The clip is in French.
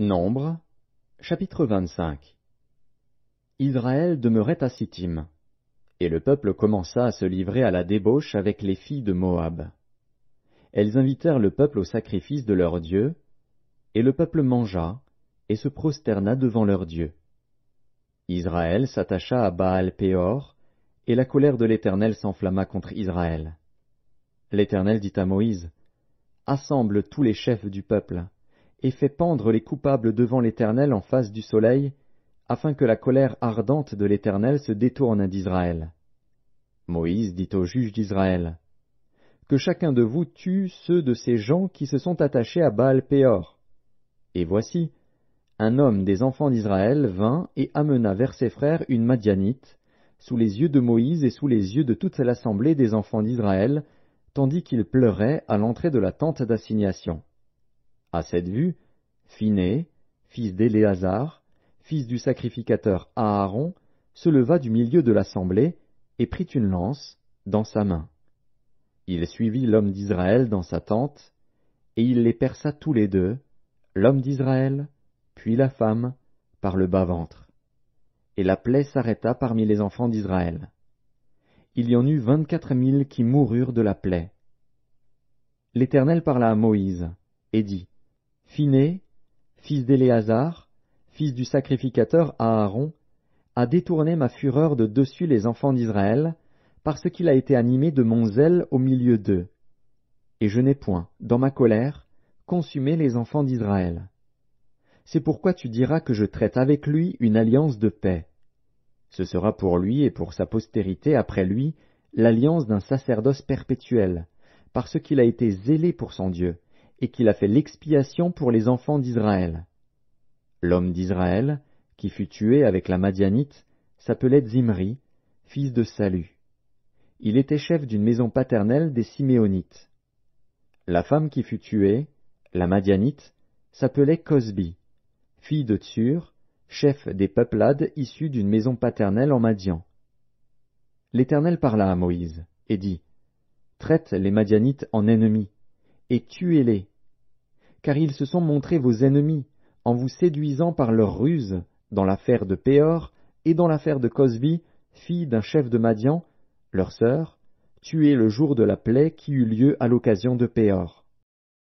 Nombre, chapitre 25 Israël demeurait à Sittim, et le peuple commença à se livrer à la débauche avec les filles de Moab. Elles invitèrent le peuple au sacrifice de leur Dieu, et le peuple mangea, et se prosterna devant leur Dieu. Israël s'attacha à Baal Péor, et la colère de l'Éternel s'enflamma contre Israël. L'Éternel dit à Moïse, Assemble tous les chefs du peuple, et fait pendre les coupables devant l'Éternel en face du soleil, afin que la colère ardente de l'Éternel se détourne d'Israël. Moïse dit aux juges d'Israël, Que chacun de vous tue ceux de ces gens qui se sont attachés à Baal Péor. Et voici, un homme des enfants d'Israël vint et amena vers ses frères une Madianite, sous les yeux de Moïse et sous les yeux de toute l'assemblée des enfants d'Israël, tandis qu'il pleurait à l'entrée de la tente d'assignation. À cette vue, Phinée, fils d'Éléazar, fils du sacrificateur Aaron, se leva du milieu de l'assemblée et prit une lance dans sa main. Il suivit l'homme d'Israël dans sa tente, et il les perça tous les deux, l'homme d'Israël, puis la femme, par le bas-ventre. Et la plaie s'arrêta parmi les enfants d'Israël. Il y en eut vingt-quatre mille qui moururent de la plaie. L'Éternel parla à Moïse, et dit, Phiné, fils d'Éléazar, fils du sacrificateur Aaron, a détourné ma fureur de dessus les enfants d'Israël, parce qu'il a été animé de mon zèle au milieu d'eux. Et je n'ai point, dans ma colère, consumé les enfants d'Israël. C'est pourquoi tu diras que je traite avec lui une alliance de paix. Ce sera pour lui et pour sa postérité après lui l'alliance d'un sacerdoce perpétuel, parce qu'il a été zélé pour son Dieu, et qu'il a fait l'expiation pour les enfants d'Israël. L'homme d'Israël, qui fut tué avec la Madianite, s'appelait Zimri, fils de Salu. Il était chef d'une maison paternelle des Siméonites. La femme qui fut tuée, la Madianite, s'appelait Cosbi, fille de Tsur, chef des peuplades issus d'une maison paternelle en Madian. L'Éternel parla à Moïse, et dit, Traite les Madianites en ennemis, et tuez-les, car ils se sont montrés vos ennemis, en vous séduisant par leurs ruses, dans l'affaire de Péor et dans l'affaire de Cosby, fille d'un chef de Madian, leur sœur, tuée le jour de la plaie qui eut lieu à l'occasion de Péor.